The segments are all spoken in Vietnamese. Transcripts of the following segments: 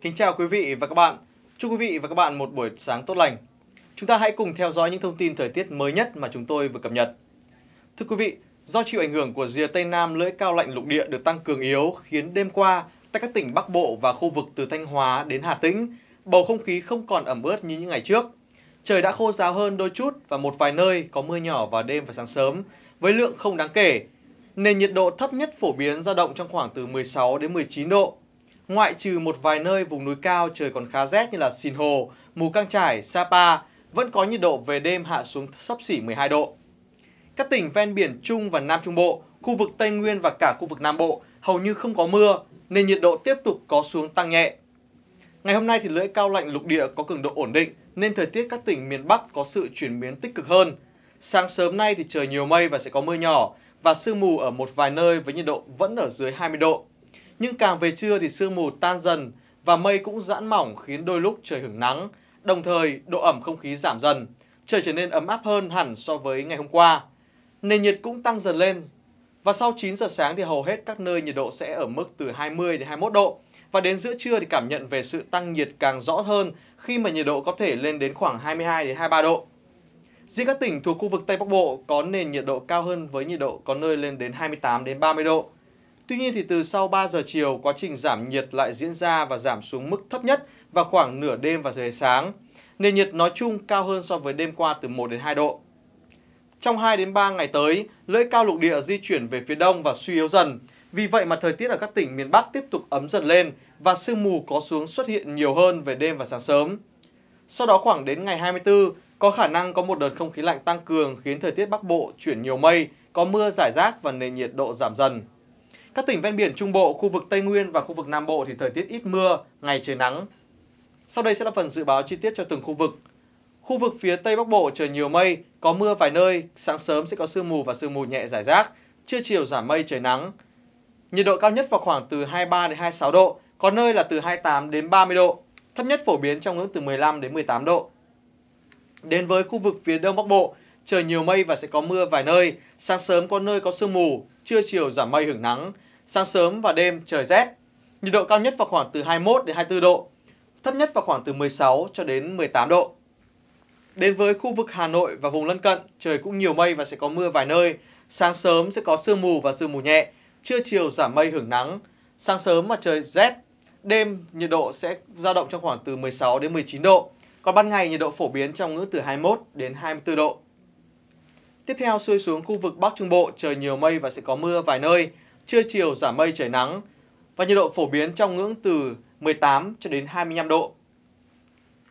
Kính chào quý vị và các bạn. Chúc quý vị và các bạn một buổi sáng tốt lành. Chúng ta hãy cùng theo dõi những thông tin thời tiết mới nhất mà chúng tôi vừa cập nhật. Thưa quý vị, do chịu ảnh hưởng của rìa Tây Nam lưỡi cao lạnh lục địa được tăng cường yếu khiến đêm qua tại các tỉnh Bắc Bộ và khu vực từ Thanh Hóa đến Hà Tĩnh, bầu không khí không còn ẩm ướt như những ngày trước. Trời đã khô ráo hơn đôi chút và một vài nơi có mưa nhỏ vào đêm và sáng sớm, với lượng không đáng kể. Nền nhiệt độ thấp nhất phổ biến dao động trong khoảng từ 16 đến 19 độ, ngoại trừ một vài nơi vùng núi cao trời còn khá rét như là Sìn Hồ, Mù Căng Trải, Sapa, vẫn có nhiệt độ về đêm hạ xuống sấp xỉ 12 độ. Các tỉnh ven biển Trung và Nam Trung Bộ, khu vực Tây Nguyên và cả khu vực Nam Bộ hầu như không có mưa, nên nhiệt độ tiếp tục có xuống tăng nhẹ. Ngày hôm nay thì lưỡi cao lạnh lục địa có cường độ ổn định nên thời tiết các tỉnh miền Bắc có sự chuyển biến tích cực hơn. Sáng sớm nay thì trời nhiều mây và sẽ có mưa nhỏ và sương mù ở một vài nơi với nhiệt độ vẫn ở dưới 20 độ nhưng càng về trưa thì sương mù tan dần và mây cũng giãn mỏng khiến đôi lúc trời hưởng nắng, đồng thời độ ẩm không khí giảm dần, trời trở nên ấm áp hơn hẳn so với ngày hôm qua. Nền nhiệt cũng tăng dần lên và sau 9 giờ sáng thì hầu hết các nơi nhiệt độ sẽ ở mức từ 20 đến 21 độ và đến giữa trưa thì cảm nhận về sự tăng nhiệt càng rõ hơn khi mà nhiệt độ có thể lên đến khoảng 22 đến 23 độ. Riêng các tỉnh thuộc khu vực Tây Bắc Bộ có nền nhiệt độ cao hơn với nhiệt độ có nơi lên đến 28 đến 30 độ. Tuy nhiên thì từ sau 3 giờ chiều, quá trình giảm nhiệt lại diễn ra và giảm xuống mức thấp nhất vào khoảng nửa đêm và giờ sáng. Nền nhiệt nói chung cao hơn so với đêm qua từ 1 đến 2 độ. Trong 2 đến 3 ngày tới, lưỡi cao lục địa di chuyển về phía đông và suy yếu dần. Vì vậy mà thời tiết ở các tỉnh miền Bắc tiếp tục ấm dần lên và sương mù có xuống xuất hiện nhiều hơn về đêm và sáng sớm. Sau đó khoảng đến ngày 24, có khả năng có một đợt không khí lạnh tăng cường khiến thời tiết Bắc Bộ chuyển nhiều mây, có mưa giải rác và nền nhiệt độ giảm dần. Các tỉnh ven biển Trung Bộ, khu vực Tây Nguyên và khu vực Nam Bộ thì thời tiết ít mưa, ngày trời nắng. Sau đây sẽ là phần dự báo chi tiết cho từng khu vực. Khu vực phía Tây Bắc Bộ trời nhiều mây, có mưa vài nơi, sáng sớm sẽ có sương mù và sương mù nhẹ rải rác, trưa chiều giảm mây trời nắng. Nhiệt độ cao nhất vào khoảng từ 23 đến 26 độ, có nơi là từ 28 đến 30 độ, thấp nhất phổ biến trong ngưỡng từ 15 đến 18 độ. Đến với khu vực phía Đông Bắc Bộ, trời nhiều mây và sẽ có mưa vài nơi, sáng sớm có nơi có sương mù, trưa chiều giảm mây hưởng nắng, Sáng sớm và đêm trời rét. Nhiệt độ cao nhất vào khoảng từ 21 đến 24 độ, thấp nhất vào khoảng từ 16 cho đến 18 độ. Đến với khu vực Hà Nội và vùng lân cận, trời cũng nhiều mây và sẽ có mưa vài nơi. Sáng sớm sẽ có sương mù và sương mù nhẹ, trưa chiều giảm mây hưởng nắng. Sáng sớm mà trời rét, đêm nhiệt độ sẽ dao động trong khoảng từ 16 đến 19 độ. Còn ban ngày nhiệt độ phổ biến trong ngưỡng từ 21 đến 24 độ. Tiếp theo xuôi xuống khu vực Bắc Trung Bộ, trời nhiều mây và sẽ có mưa vài nơi trưa chiều giảm mây trời nắng và nhiệt độ phổ biến trong ngưỡng từ 18 cho đến 25 độ.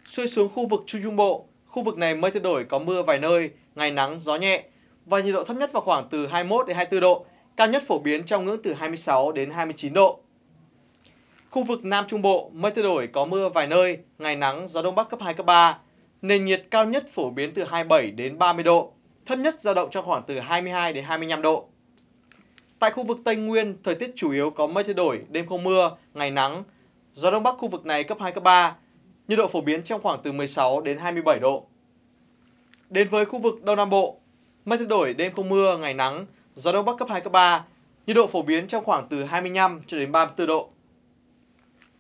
Xuôi xuống khu vực Trung Trung Bộ, khu vực này mây thay đổi có mưa vài nơi, ngày nắng, gió nhẹ và nhiệt độ thấp nhất vào khoảng từ 21 đến 24 độ, cao nhất phổ biến trong ngưỡng từ 26 đến 29 độ. Khu vực Nam Trung Bộ, mây thay đổi có mưa vài nơi, ngày nắng, gió đông bắc cấp 2 cấp 3. Nền nhiệt cao nhất phổ biến từ 27 đến 30 độ, thấp nhất dao động trong khoảng từ 22 đến 25 độ. Tại khu vực Tây Nguyên, thời tiết chủ yếu có mây thay đổi, đêm không mưa, ngày nắng. Gió Đông Bắc khu vực này cấp 2, cấp 3. Nhiệt độ phổ biến trong khoảng từ 16 đến 27 độ. Đến với khu vực Đông Nam Bộ, mây thay đổi, đêm không mưa, ngày nắng. Gió Đông Bắc cấp 2, cấp 3. Nhiệt độ phổ biến trong khoảng từ 25 cho đến 34 độ.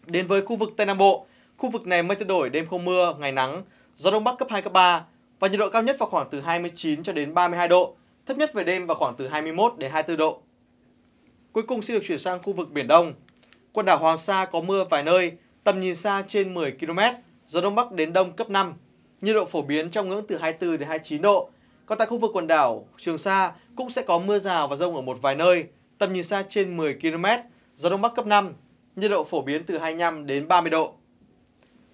Đến với khu vực Tây Nam Bộ, khu vực này mây thay đổi, đêm không mưa, ngày nắng. Gió Đông Bắc cấp 2, cấp 3 và nhiệt độ cao nhất vào khoảng từ 29 cho đến 32 độ, thấp nhất về đêm vào khoảng từ 21 đến 24 độ. Cuối cùng xin được chuyển sang khu vực Biển Đông. Quần đảo Hoàng Sa có mưa vài nơi, tầm nhìn xa trên 10 km, gió Đông Bắc đến Đông cấp 5. Nhiệt độ phổ biến trong ngưỡng từ 24 đến 29 độ. Còn tại khu vực quần đảo Trường Sa cũng sẽ có mưa rào và rông ở một vài nơi, tầm nhìn xa trên 10 km, gió Đông Bắc cấp 5. Nhiệt độ phổ biến từ 25 đến 30 độ.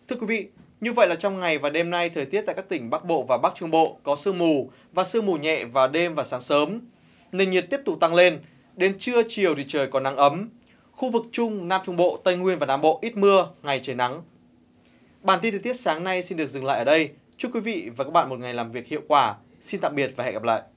Thưa quý vị, như vậy là trong ngày và đêm nay thời tiết tại các tỉnh Bắc Bộ và Bắc Trung Bộ có sương mù và sương mù nhẹ vào đêm và sáng sớm. Nền nhiệt tiếp tục tăng lên, Đến trưa chiều thì trời có nắng ấm. Khu vực Trung, Nam Trung Bộ, Tây Nguyên và Nam Bộ ít mưa, ngày trời nắng. Bản tin thời tiết sáng nay xin được dừng lại ở đây. Chúc quý vị và các bạn một ngày làm việc hiệu quả. Xin tạm biệt và hẹn gặp lại.